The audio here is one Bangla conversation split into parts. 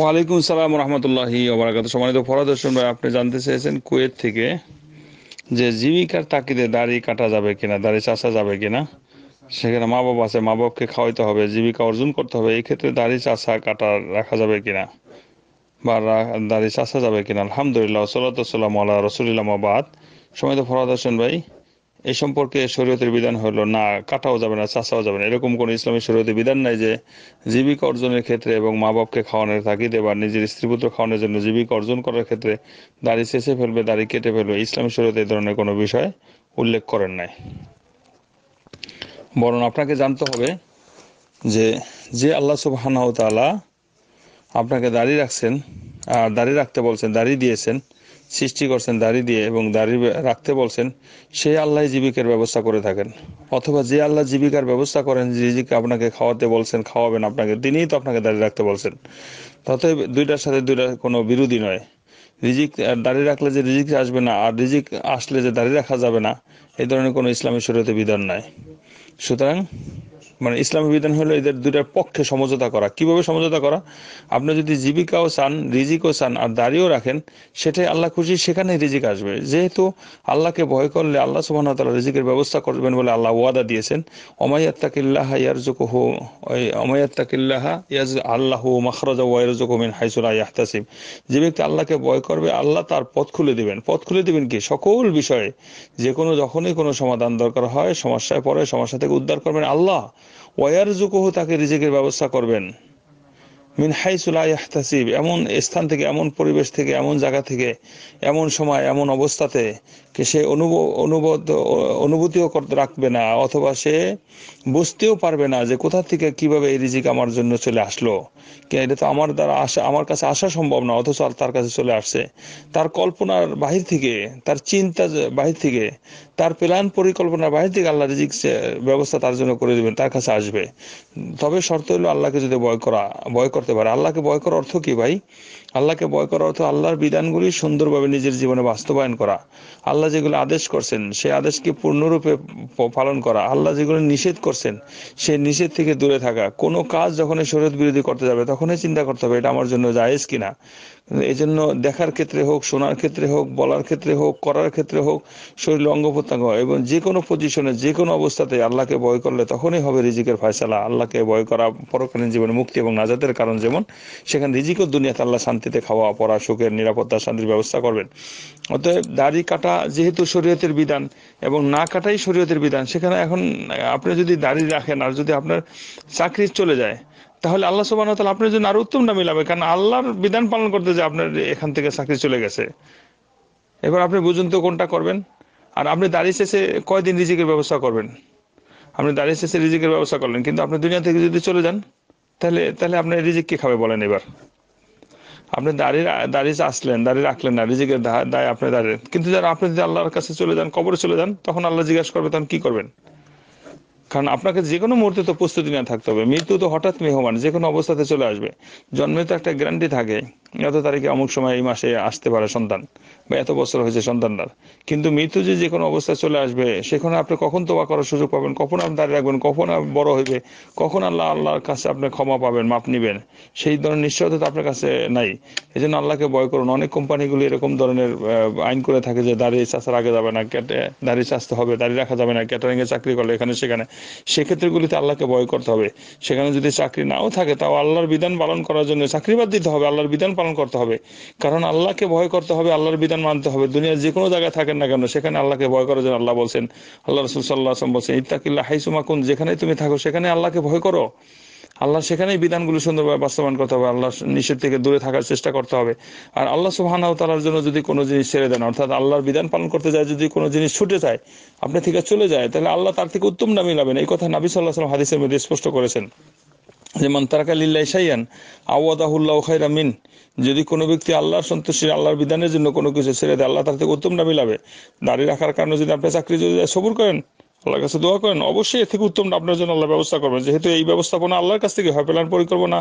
ওয়ালাইকুম সালাম রহমতুল্লাহি ওবরাকাত সম্মানিত ফরাদর্শন ভাই আপনি জানতে চেয়েছেন কুয়েত থেকে যে জীবিকার তাকিদে দাড়ি কাটা যাবে কিনা দাড়ি চাষা যাবে কিনা সেখানে মা বাবা আছে মা বাবাকে খাওয়াইতে হবে জীবিকা অর্জন করতে হবে এই ক্ষেত্রে দাড়ি চাষা কাটা রাখা যাবে কিনা বা দাড়ি চাষা যাবে কিনা আলহামদুলিল্লাহ সাল্লাহ সাল্লাম আল্লাহ রসুলিল্লামাবাদ সময় তো ফরাদ হোসেন ভাই এ সম্পর্কে শরীয়তের বিধান হলো না কাটাও যাবে না চাষাও যাবে না এরকম কোনো ইসলামী শরীয়তের বিধান নাই যে জীবিকা অর্জনের ক্ষেত্রে এবং মা বাপকে খাওয়ানোর তাগিদে বা নিজের স্ত্রী পুত্র খাওয়ানোর জন্য জীবিকা অর্জন করার ক্ষেত্রে দাড়ি চেঁচে ফেলবে দাড়ি কেটে ফেলবে ইসলামী শরীয়তে এই ধরনের কোনো বিষয় উল্লেখ করেন নাই বরং আপনাকে জানতে হবে যে যে আল্লাহ সুবাহানাহতালা আপনাকে দাঁড়িয়ে রাখছেন আর দাঁড়িয়ে রাখতে বলছেন দাঁড়িয়ে দিয়েছেন সৃষ্টি করছেন দাড়ি দিয়ে এবং দাড়ি রাখতে বলছেন সেই আল্লাহ জীবিকার ব্যবস্থা করে থাকেন অথবা যে আল্লাহ জীবিকার ব্যবস্থা করেন রিজিক আপনাকে খাওয়াতে বলছেন খাওয়াবেন আপনাকে তিনিই তো আপনাকে দাড়ি রাখতে বলছেন অতএব দুইটার সাথে দুইটা কোনো বিরোধী নয় রিজিক দাড়ি রাখলে যে রিজিক আসবে না আর রিজিক আসলে যে দাড়ি রাখা যাবে না এই ধরনের কোনো ইসলামী শরীয়তে বিধান নাই সুতরাং মানে ইসলামী বিধান হলো এদের দুটার পক্ষে সমঝোতা করা কিভাবে সমঝোতা করা আপনি যদি জীবিকাও চান রিজিকও চান আর দাঁড়িয়েও রাখেন সেটাই আল্লাহ খুশি সেখানে রিজিক আসবে যেহেতু আল্লাহকে ভয় করলে আল্লাহ সুবাহ তালা রিজিকের ব্যবস্থা করবেন বলে আল্লাহ ওয়াদা দিয়েছেন অমায়াত্তাকিল্লাহ ইয়ারজুক হো অমায়াত্তাকিল্লাহ ইয়াজ আল্লাহ মাখরাজা ওয়াইরজুক মিন হাইসুলা ইয়াহতাসিম যে ব্যক্তি আল্লাহকে ভয় করবে আল্লাহ তার পথ খুলে দিবেন পথ খুলে দিবেন কি সকল বিষয়ে যে কোনো যখনই কোনো সমাধান দরকার হয় সমস্যায় পড়ে সমস্যা থেকে উদ্ধার করবেন আল্লাহ ওয়ার তাকে রিজিকের ব্যবস্থা করবেন মিন হাইসুলা এমন স্থান থেকে এমন পরিবেশ থেকে এমন জায়গা থেকে এমন সময় এমন অবস্থাতে কে সে অনুবোধ অনুভূতিও করতে রাখবে না অথবা সে বুঝতেও পারবে না যে কোথা থেকে কিভাবে এই রিজিক আমার জন্য চলে আসলো এটা তো আমার দ্বারা আসা আমার কাছে আসা সম্ভব না অথচ তার কাছে চলে আসছে তার কল্পনার বাহির থেকে তার চিন্তা বাহির থেকে তার প্ল্যান পরিকল্পনার বাহির থেকে আল্লাহ রিজিক ব্যবস্থা তার জন্য করে দেবেন তার কাছে আসবে তবে শর্ত হলো আল্লাহকে যদি ভয় করা ভয় করতে করতে পারে আল্লাহকে ভয় করার অর্থ কি ভাই আল্লাহকে ভয় করার অর্থ আল্লাহর বিধানগুলি সুন্দরভাবে নিজের জীবনে বাস্তবায়ন করা আল্লাহ যেগুলো আদেশ করছেন সেই আদেশকে পূর্ণরূপে পালন করা আল্লাহ যেগুলো নিষেধ করছেন সেই নিষেধ থেকে দূরে থাকা কোনো কাজ যখন শরীয়ত বিরোধী করতে যাবে তখনই চিন্তা করতে হবে এটা আমার জন্য জায়েজ কিনা এই জন্য দেখার ক্ষেত্রে হোক শোনার ক্ষেত্রে হোক বলার ক্ষেত্রে হোক করার ক্ষেত্রে হোক শরীর অঙ্গ প্রত্যঙ্গ এবং যে কোনো পজিশনে যে কোনো অবস্থাতে আল্লাহকে ভয় করলে তখনই হবে রিজিকের ফয়সালা আল্লাহকে ভয় করা পরকালীন জীবনে মুক্তি এবং নাজাদের কারণ কারণ যেমন সেখানে রিজিকও দুনিয়াতে আল্লাহ শান্তিতে খাওয়া পড়া সুখের নিরাপত্তা শান্তির ব্যবস্থা করবেন অতএব দাড়ি কাটা যেহেতু শরীয়তের বিধান এবং না কাটাই শরীয়তের বিধান সেখানে এখন আপনি যদি দাড়ি রাখেন আর যদি আপনার চাকরি চলে যায় তাহলে আল্লাহ সুবাহ তাহলে আপনার জন্য আরো উত্তম না মিলাবে কারণ আল্লাহর বিধান পালন করতে যে আপনার এখান থেকে চাকরি চলে গেছে এবার আপনি বুঝুন তো কোনটা করবেন আর আপনি দাঁড়িয়ে শেষে কয়দিন রিজিকের ব্যবস্থা করবেন আপনি দাঁড়িয়ে শেষে রিজিকের ব্যবস্থা করলেন কিন্তু আপনি দুনিয়া থেকে যদি চলে যান তাহলে তাহলে আপনার রিজিক কে খাবে বলেন এবার আপনি দাঁড়ি দাঁড়ি আসলেন দাঁড়িয়ে রাখলেন না রিজিকের দায় আপনার দাঁড়িয়ে কিন্তু যারা আপনি যদি আল্লাহর কাছে চলে যান কবরে চলে যান তখন আল্লাহ জিজ্ঞাসা করবে তখন কি করবেন কারণ আপনাকে যে কোনো মুহূর্তে তো প্রস্তুতি না থাকতে হবে মৃত্যু তো হঠাৎ মেহমান যে কোনো অবস্থাতে চলে আসবে জন্মে তো একটা গ্যারান্টি থাকে এত তারিখে অমুক সময় এই মাসে আসতে পারে সন্তান বা এত বছর হয়েছে সন্তানটার কিন্তু মৃত্যু যে যে কোনো অবস্থায় চলে আসবে সেখানে আপনি কখন তোবা করার সুযোগ পাবেন কখন আপনি দাঁড়িয়ে রাখবেন কখন বড় হইবে কখন আল্লাহ আল্লাহর কাছে আপনি ক্ষমা পাবেন মাপ নিবেন সেই ধরনের নিশ্চয়তা তো আপনার কাছে নাই এই জন্য আল্লাহকে ভয় করুন অনেক কোম্পানিগুলি এরকম ধরনের আইন করে থাকে যে দাঁড়িয়ে চাষার আগে যাবে না দাঁড়িয়ে চাষতে হবে দাঁড়িয়ে রাখা যাবে না ক্যাটারিংয়ে চাকরি করলে এখানে সেখানে সেক্ষেত্রেগুলিতে আল্লাহকে ভয় করতে হবে সেখানে যদি চাকরি নাও থাকে তাও আল্লাহর বিধান পালন করার জন্য চাকরি বাদ দিতে হবে আল্লাহর বিধান পালন করতে হবে কারণ আল্লাহকে ভয় করতে হবে আল্লাহর বিধান মানতে হবে দুনিয়ার যে কোনো জায়গায় থাকেন না কেন সেখানে আল্লাহকে ভয় করার জন্য আল্লাহ বলছেন আল্লাহ রসুল সাল্লাহ আসলাম বলছেন ইত্তাকিল্লা হাইসুমাকুন যেখানে তুমি থাকো সেখানে আল্লাহকে ভয় করো আল্লাহ সেখানেই বিধানগুলো সুন্দরভাবে বাস্তবায়ন করতে হবে আল্লাহ নিষেধ থেকে দূরে থাকার চেষ্টা করতে হবে আর আল্লাহ সুহানাও তালার জন্য যদি কোনো জিনিস ছেড়ে দেন অর্থাৎ আল্লাহর বিধান পালন করতে যায় যদি কোনো জিনিস ছুটে যায় আপনি থেকে চলে যায় তাহলে আল্লাহ তার থেকে উত্তম না মিলাবেন এই কথা নাবি সাল্লাহ সাল্লাম হাদিসের মধ্যে স্পষ্ট করেছেন যেমন তারাকালিল্লাহ সাইয়ান আওয়াদাহুল্লাহ খাইরা মিন যদি কোনো ব্যক্তি আল্লাহর সন্তুষ্টি আল্লাহর বিধানের জন্য কোনো কিছু ছেড়ে দেয় আল্লাহ তার থেকে উত্তম দাবি লাভে দাঁড়িয়ে রাখার কারণে যদি আপনি চাকরি যদি সবুর করেন আল্লাহর কাছে দোয়া করেন অবশ্যই থেকে আপনার জন্য আল্লাহ ব্যবস্থা করবেন যেহেতু এই ব্যবস্থাপনা আল্লাহর কাছ থেকে হয় পরিকল্পনা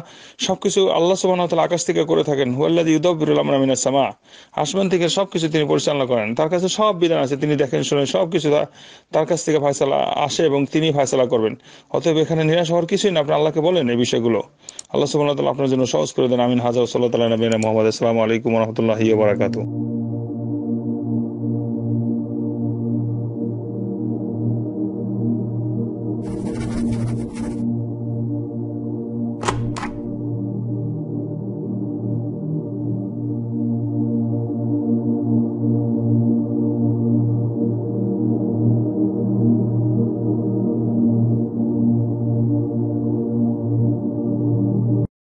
সবকিছু আল্লাহ সুবাহ আকাশ থেকে করে থাকেন সামা আসমান থেকে সবকিছু তিনি পরিচালনা করেন তার কাছে সব বিধান আছে তিনি দেখেন শোনেন সবকিছু তার কাছ থেকে ফায়সালা আসে এবং তিনি ফায়সালা করবেন অতএব এখানে নিরাশ হওয়ার কিছুই না আপনি আল্লাহকে বলেন এই বিষয়গুলো আল্লাহ সুবাহ আপনার জন্য সহজ করে দেন আমিন হাজার সাল্লাহ তালা মোহাম্মদ আসসালামু আলাইকুম রহমতুল্লাহ বারাকাতু